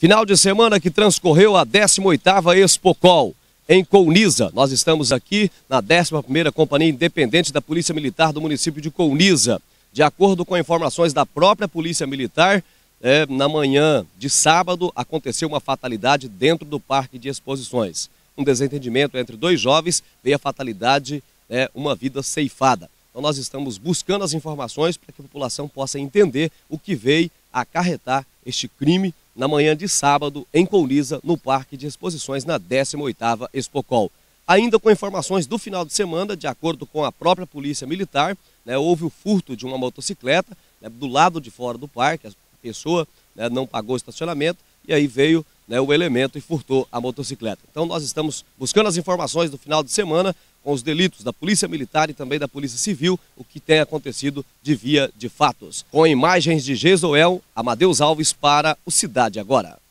Final de semana que transcorreu a 18ª Expocol em Colniza. Nós estamos aqui na 11ª Companhia Independente da Polícia Militar do município de Colniza. De acordo com informações da própria Polícia Militar, é, na manhã de sábado aconteceu uma fatalidade dentro do Parque de Exposições. Um desentendimento entre dois jovens veio a fatalidade, é, uma vida ceifada. Então nós estamos buscando as informações para que a população possa entender o que veio a acarretar este crime na manhã de sábado em Couniza, no Parque de Exposições, na 18ª Expocol. Ainda com informações do final de semana, de acordo com a própria Polícia Militar, né, houve o furto de uma motocicleta né, do lado de fora do parque, a pessoa né, não pagou o estacionamento e aí veio né, o elemento e furtou a motocicleta. Então nós estamos buscando as informações do final de semana com os delitos da Polícia Militar e também da Polícia Civil, o que tem acontecido de via de fatos. Com imagens de Jesuel, Amadeus Alves para o Cidade Agora.